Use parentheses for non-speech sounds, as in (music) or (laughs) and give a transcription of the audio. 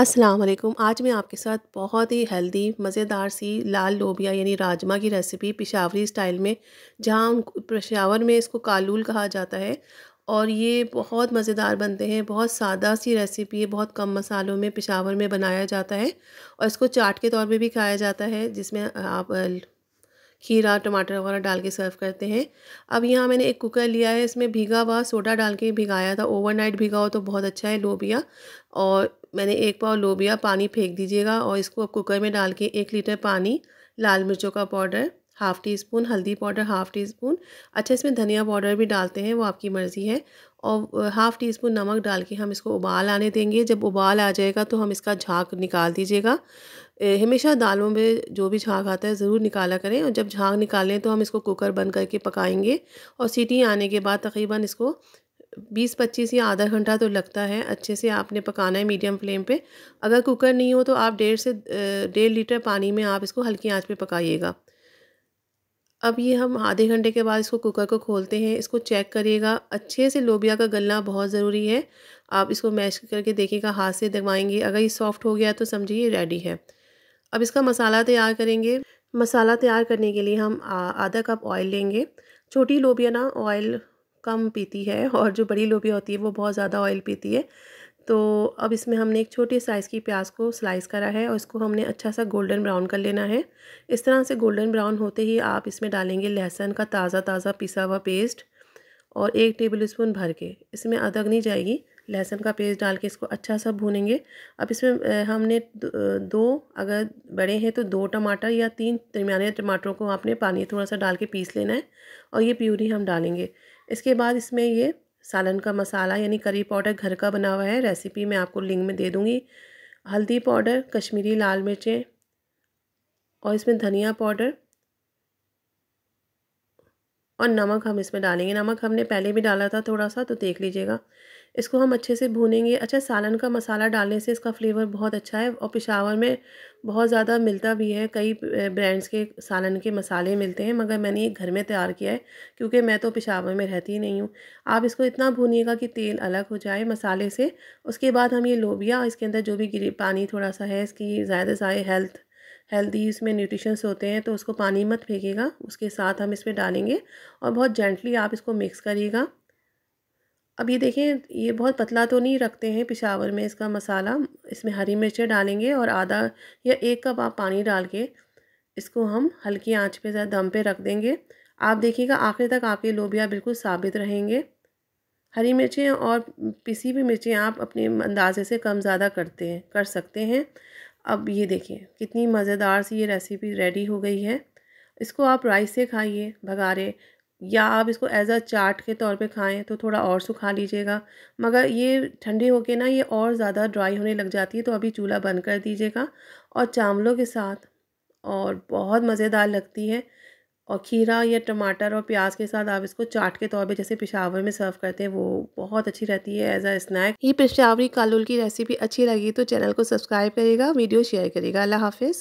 अस्सलाम वालेकुम आज मैं आपके साथ बहुत ही हेल्दी मज़ेदार सी लाल लोबिया यानी राजमा की रेसिपी पिशावरी स्टाइल में जहाँ उन पेशावर में इसको कालूल कहा जाता है और ये बहुत मज़ेदार बनते हैं बहुत सादा सी रेसिपी है बहुत कम मसालों में पिशावर में बनाया जाता है और इसको चाट के तौर पर भी खाया जाता है जिसमें आप खीरा टमाटर वगैरह डाल के सर्व करते हैं अब यहाँ मैंने एक कुकर लिया है इसमें भीगा हुआ सोडा डाल के भिगाया था ओवरनाइट भिगाओ हो तो बहुत अच्छा है लोबिया और मैंने एक पाव लोबिया पानी फेंक दीजिएगा और इसको अब कुकर में डाल के एक लीटर पानी लाल मिर्चों का पाउडर हाफ़ टी स्पून हल्दी पाउडर हाफ़ टी स्पून अच्छा इसमें धनिया पाउडर भी डालते हैं वो आपकी मर्ज़ी है और हाफ़ टी स्पून नमक डाल के हम इसको उबाल आने देंगे जब उबाल आ जाएगा तो हम इसका झाग निकाल दीजिएगा हमेशा दालों में जो भी झाग आता है ज़रूर निकाला करें और जब झाग निकालें तो हम इसको कुकर बंद करके पकाएंगे और सीटी आने के बाद तकरीबन इसको बीस पच्चीस या आधा घंटा तो लगता है अच्छे से आपने पकाना है मीडियम फ्लेम पे अगर कुकर नहीं हो तो आप डेढ़ से डेढ़ लीटर पानी में आप इसको हल्की आंच पे पकाइएगा अब ये हम आधे घंटे के बाद इसको कुकर को खोलते हैं इसको चेक करिएगा अच्छे से लोबिया का गलना बहुत ज़रूरी है आप इसको मैश करके देखिएगा हाथ से दबाएँगे अगर ये सॉफ्ट हो गया तो समझिए रेडी है अब इसका मसाला तैयार करेंगे मसाला तैयार करने के लिए हम आधा कप ऑयल लेंगे छोटी लोबिया ना ऑयल कम पीती है (laughs) और जो बड़ी लोबिया होती है वो बहुत ज़्यादा ऑयल पीती है तो अब इसमें हमने एक छोटी साइज़ की प्याज को स्लाइस करा है और इसको हमने अच्छा सा गोल्डन ब्राउन कर लेना है इस तरह से गोल्डन ब्राउन होते ही आप इसमें डालेंगे लहसुन का ताज़ा ताज़ा पिसा हुआ पेस्ट और एक टेबल स्पून भर के इसमें अदरक नहीं जाएगी लहसुन का पेस्ट डाल के इसको अच्छा सा भूनेंगे अब इसमें हमने दो अगर बड़े हैं तो दो टमाटर या तीन दरमिया टमाटरों को आपने पानी थोड़ा सा डाल के पीस लेना है और ये प्यूरी हम डालेंगे इसके बाद इसमें ये सालन का मसाला यानी करी पाउडर घर का बना हुआ है रेसिपी मैं आपको लिंक में दे दूँगी हल्दी पाउडर कश्मीरी लाल मिर्चें और इसमें धनिया पाउडर और नमक हम इसमें डालेंगे नमक हमने पहले भी डाला था थोड़ा सा तो देख लीजिएगा इसको हम अच्छे से भूनेंगे अच्छा सालन का मसाला डालने से इसका फ्लेवर बहुत अच्छा है और पिशावर में बहुत ज़्यादा मिलता भी है कई ब्रांड्स के सालन के मसाले मिलते हैं मगर मैंने ये घर में तैयार किया है क्योंकि मैं तो पिशावर में रहती ही नहीं हूँ आप इसको इतना भूनिएगा कि तेल अलग हो जाए मसाले से उसके बाद हम ये लोबिया इसके अंदर जो भी पानी थोड़ा सा है इसकी ज़्यादा से हेल्थ हेल्दी इसमें न्यूट्रिशंस होते हैं तो उसको पानी मत फेंकेगा उसके साथ हम इसमें डालेंगे और बहुत जेंटली आप इसको मिक्स करिएगा अब ये देखें ये बहुत पतला तो नहीं रखते हैं पिशावर में इसका मसाला इसमें हरी मिर्चें डालेंगे और आधा या एक कप आप पानी डाल के इसको हम हल्की आंच पे ज़्यादा दम पे रख देंगे आप देखिएगा आखिर तक आपके लोबिया बिल्कुल साबित रहेंगे हरी मिर्चें और पिसी भी मिर्चें आप अपने अंदाजे से कम ज़्यादा करते हैं कर सकते हैं अब ये देखिए कितनी मज़ेदार सी ये रेसिपी रेडी हो गई है इसको आप राइस से खाइए भगारे या आप इसको एज अ चाट के तौर पे खाएं तो थोड़ा और सुखा लीजिएगा मगर ये ठंडी होके ना ये और ज़्यादा ड्राई होने लग जाती है तो अभी चूल्हा बंद कर दीजिएगा और चावलों के साथ और बहुत मज़ेदार लगती है और खीरा या टमाटर और प्याज के साथ आप इसको चाट के तौर पे जैसे पिशावर में सर्व करते हैं वो बहुत अच्छी रहती है एज अ स्नैक ये पिशावरी कालुल की रेसिपी अच्छी लगी तो चैनल को सब्सक्राइब करेगा वीडियो शेयर करेगा अल्लाह हाफिज़